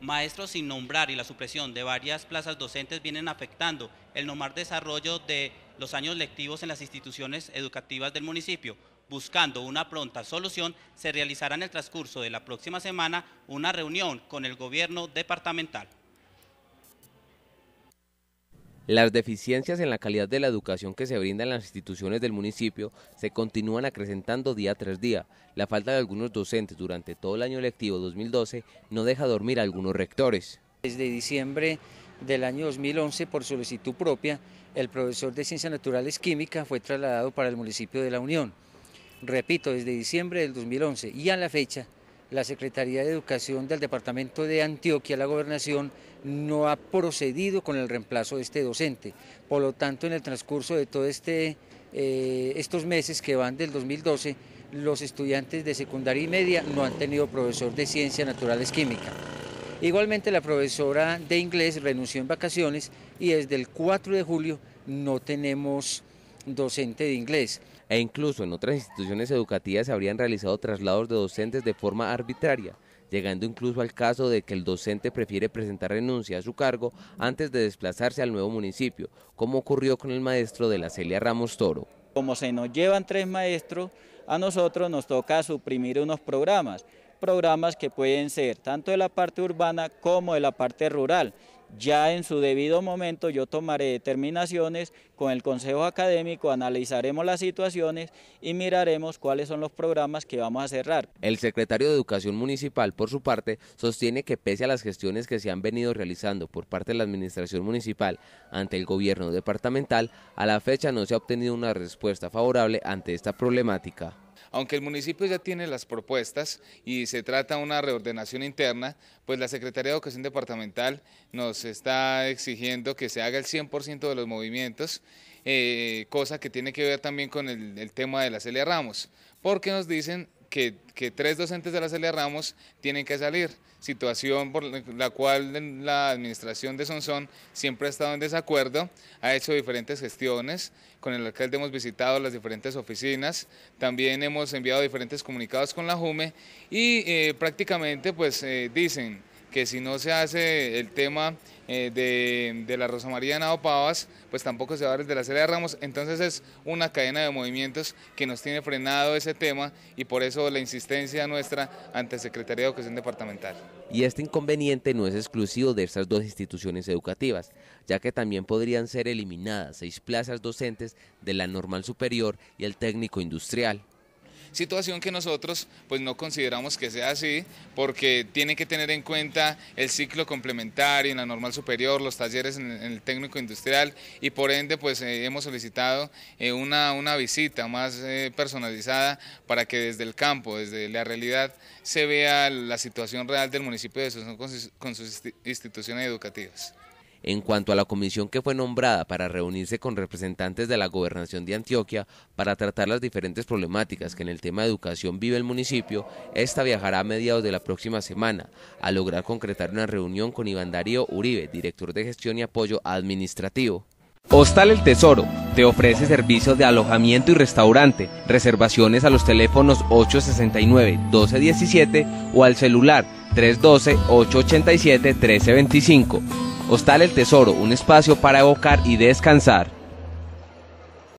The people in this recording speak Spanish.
maestros sin nombrar y la supresión de varias plazas docentes vienen afectando el normal desarrollo de los años lectivos en las instituciones educativas del municipio. Buscando una pronta solución, se realizará en el transcurso de la próxima semana una reunión con el gobierno departamental. Las deficiencias en la calidad de la educación que se brinda en las instituciones del municipio se continúan acrecentando día tras día. La falta de algunos docentes durante todo el año lectivo 2012 no deja dormir a algunos rectores. Desde diciembre del año 2011, por solicitud propia, el profesor de Ciencias Naturales Química fue trasladado para el municipio de La Unión. Repito, desde diciembre del 2011 y a la fecha la Secretaría de Educación del Departamento de Antioquia, la Gobernación, no ha procedido con el reemplazo de este docente. Por lo tanto, en el transcurso de todos este, eh, estos meses que van del 2012, los estudiantes de secundaria y media no han tenido profesor de Ciencias Naturales Química. Igualmente, la profesora de inglés renunció en vacaciones y desde el 4 de julio no tenemos docente de inglés e incluso en otras instituciones educativas se habrían realizado traslados de docentes de forma arbitraria, llegando incluso al caso de que el docente prefiere presentar renuncia a su cargo antes de desplazarse al nuevo municipio, como ocurrió con el maestro de la Celia Ramos Toro. Como se nos llevan tres maestros, a nosotros nos toca suprimir unos programas, programas que pueden ser tanto de la parte urbana como de la parte rural, ya en su debido momento yo tomaré determinaciones con el Consejo Académico, analizaremos las situaciones y miraremos cuáles son los programas que vamos a cerrar. El secretario de Educación Municipal, por su parte, sostiene que pese a las gestiones que se han venido realizando por parte de la Administración Municipal ante el gobierno departamental, a la fecha no se ha obtenido una respuesta favorable ante esta problemática. Aunque el municipio ya tiene las propuestas y se trata de una reordenación interna, pues la Secretaría de Educación Departamental nos está exigiendo que se haga el 100% de los movimientos, eh, cosa que tiene que ver también con el, el tema de la Celia Ramos, porque nos dicen que, tres docentes de la Celia Ramos tienen que salir, situación por la cual la administración de Sonsón siempre ha estado en desacuerdo, ha hecho diferentes gestiones, con el alcalde hemos visitado las diferentes oficinas, también hemos enviado diferentes comunicados con la JUME y eh, prácticamente pues eh, dicen que si no se hace el tema eh, de, la Rosa María de Nado Pavas, pues tampoco se va a dar de la Celia de Ramos. Entonces es una cadena de movimientos que nos tiene frenado ese tema y por eso la insistencia nuestra ante Secretaría de Educación Departamental. Y este inconveniente no es exclusivo de estas dos instituciones educativas, ya que también podrían ser eliminadas seis plazas docentes de la normal superior y el técnico industrial situación que nosotros pues no consideramos que sea así porque tiene que tener en cuenta el ciclo complementario en la normal superior, los talleres en, el técnico industrial y por ende pues eh, hemos solicitado eh, una, visita más eh, personalizada para que desde el campo, desde la realidad se vea la situación real del municipio de Sosón con sus instituciones educativas en cuanto a la comisión que fue nombrada para reunirse con representantes de la gobernación de Antioquia para tratar las diferentes problemáticas que en el tema de educación vive el municipio, esta viajará a mediados de la próxima semana a lograr concretar una reunión con Iván Darío Uribe, director de gestión y apoyo administrativo. Hostal El Tesoro te ofrece servicios de alojamiento y restaurante, reservaciones a los teléfonos 869-1217 o al celular 312-887-1325. Hostal El Tesoro, un espacio para evocar y descansar.